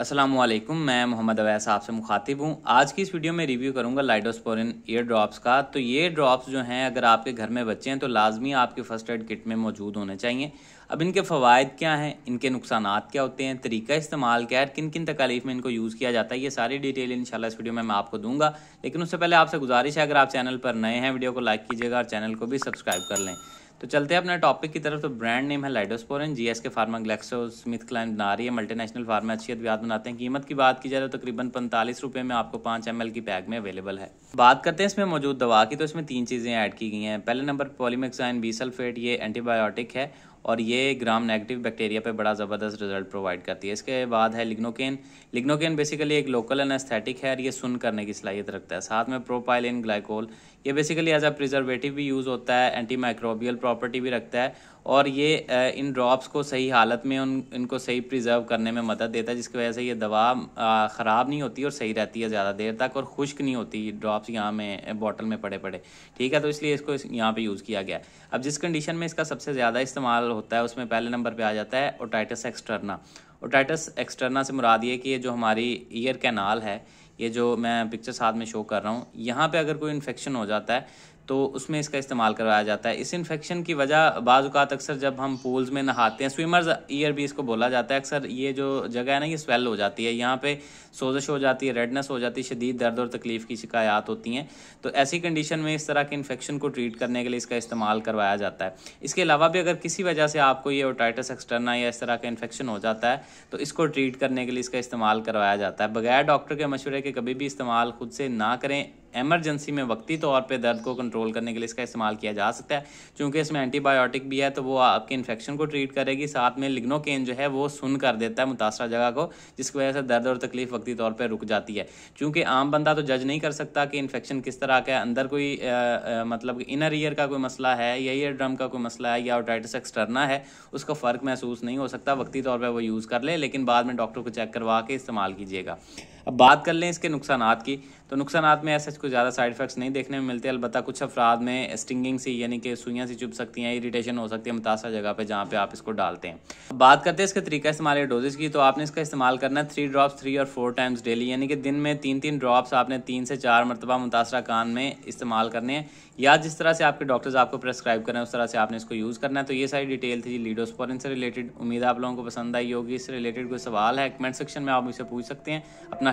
असलम मैं मोहम्मद अवैस आपसे मुखातिब हूँ आज की इस वीडियो में रिव्यू करूँगा लाइडोस्पोरिन ईयर ड्रॉप्स का तो ये ड्रॉप्स जो हैं अगर आपके घर में बच्चे हैं तो लाजमी आपके फ़र्स्ट एड किट में मौजूद होने चाहिए अब इनके फ़वाद क्या हैं इनके नुकसान क्या होते हैं तरीका इस्तेमाल क्या है किन किन तकालीफ में इनको यूज़ किया जाता है ये सारी डिटेल इन इस वीडियो में मैं आपको दूंगा लेकिन उससे पहले आपसे गुजारिश है अगर आप चैनल पर नए हैं वीडियो को लाइक कीजिएगा और चैनल को भी सब्सक्राइब कर लें तो चलते हैं अपने टॉपिक की तरफ तो ब्रांड नेम है Lidosporin G S K pharma Glaxo Smith Kline बना रही है मल्टीनेशनल फार्मा अच्छी अद्वियात बनाते हैं कीमत की बात की जाए तो तकरीबन पैंतालीस रुपये में आपको पाँच एम की पैक में अवेलेबल है बात करते हैं इसमें मौजूद दवा की तो इसमें तीन चीज़ें ऐड की गई हैं पहले नंबर पॉलीमेक्साइन बी सल्फेट ये एंटीबायोटिक है और ये ग्राम नेगेटिव बैक्टीरिया पे बड़ा ज़बरदस्त रिजल्ट प्रोवाइड करती है इसके बाद है लिग्नोकेन लिग्नोकेन बेसिकली एक लोकल एनास्थेटिक है और ये सुन करने की सलाहियत रखता है साथ में प्रोपाइलिन ग्लाइकोल ये बेसिकली एज अ प्रिजर्वेटिव भी यूज़ होता है एंटी माइक्रोबियल प्रॉपर्टी भी रखता है और ये इन ड्रॉप्स को सही हालत में उन इनको सही प्रिजर्व करने में मदद देता है जिसकी वजह से ये दवा ख़राब नहीं होती और सही रहती है ज़्यादा देर तक और खुश्क नहीं होती ड्रॉप्स यहाँ में बॉटल में पड़े पड़े ठीक है तो इसलिए इसको इस यहाँ पर यूज़ किया गया है अब जिस कंडीशन में इसका सबसे ज़्यादा इस्तेमाल होता है उसमें पहले नंबर पर आ जाता है ओटाइटस एक्सटर्ना ओटाइटस एक्सटर्ना से मुराद ये कि ये जो हमारी ईयर कैनाल है ये जो मैं पिक्चर साथ में शो कर रहा हूँ यहाँ पे अगर कोई इन्फेक्शन हो जाता है तो उसमें इसका इस्तेमाल करवाया जाता है इस इन्फेक्शन की वजह बाज़ात अक्सर जब हम पूल्स में नहाते हैं स्विमर्स ईयर भी इसको बोला जाता है अक्सर ये जो जगह है ना ये स्वेल हो जाती है यहाँ पे सोजश हो जाती है रेडनेस हो जाती है शदीद दर्द और तकलीफ़ की शिकायत होती हैं तो ऐसी कंडीशन में इस तरह के इन्फेक्शन को ट्रीट करने के लिए इसका इस्तेमाल करवाया जाता है इसके अलावा भी अगर किसी वजह से आपको ये ओटाइटस एक्सटर्ना या इस तरह का इन्फेक्शन हो जाता है तो इसको ट्रीट करने के लिए इसका इस्तेमाल करवाया जाता है बगैर डॉक्टर के मशवरे के कभी भी इस्तेमाल खुद से ना करें एमरजेंसी में वक्ती तौर पे दर्द को कंट्रोल करने के लिए इसका इस्तेमाल किया जा सकता है क्योंकि इसमें एंटीबायोटिक भी है तो वो आपके इन्फेक्शन को ट्रीट करेगी साथ में लिग्नोकेन जो है वो सुन कर देता है मुतासरा जगह को जिसकी वजह से दर्द और तकलीफ वक्ती तौर पर रुक जाती है क्योंकि आम बंदा तो जज नहीं कर सकता कि इन्फेक्शन किस तरह का अंदर कोई मतलब इनर ईयर का कोई मसला है या ईयर ड्रम का कोई मसला है या ओटाइटिस एक्सटर्ना है उसका फ़र्क महसूस नहीं हो सकता वक्ती तौर पर वो यूज़ कर ले, लेकिन बाद में डॉक्टर को चेक करवा के इस्तेमाल कीजिएगा अब बात कर लें इसके नुकसान की तो नुकसान में ऐसे कुछ ज़्यादा साइड इफेक्ट्स नहीं देखने में मिलते अलबत् कुछ अफराद में स्टिंगिंग से यानी कि सुइयाँ सी चुभ सकती हैं इरीटेशन हो सकती है मुतासर जगह पर जहाँ पे आप इसको डालते हैं बात करते हैं इसके तरीका इस्तेमाल या डोजेज की तो आपने इसका इस्तेमाल करना है थ्री ड्रॉप्स थ्री और फोर टाइम्स डेली यानी कि दिन में तीन तीन ड्रॉप्स आपने तीन से चार मरतबा मुतासर कान में इस्तेमाल करने हैं या जिस तरह से आपके डॉक्टर्स आपको प्रेस्क्राइब करें उस तरह से आपने इसको यूज़ करना है तो ये सारी डिटेल थी लीडोस्पोरिन से रिलेटेड उम्मीद आप लोगों को पसंद आई होगी इससे रिलेटेड कोई सवाल है कमेंट सेक्शन में आप मुझसे पूछ सकते हैं अपना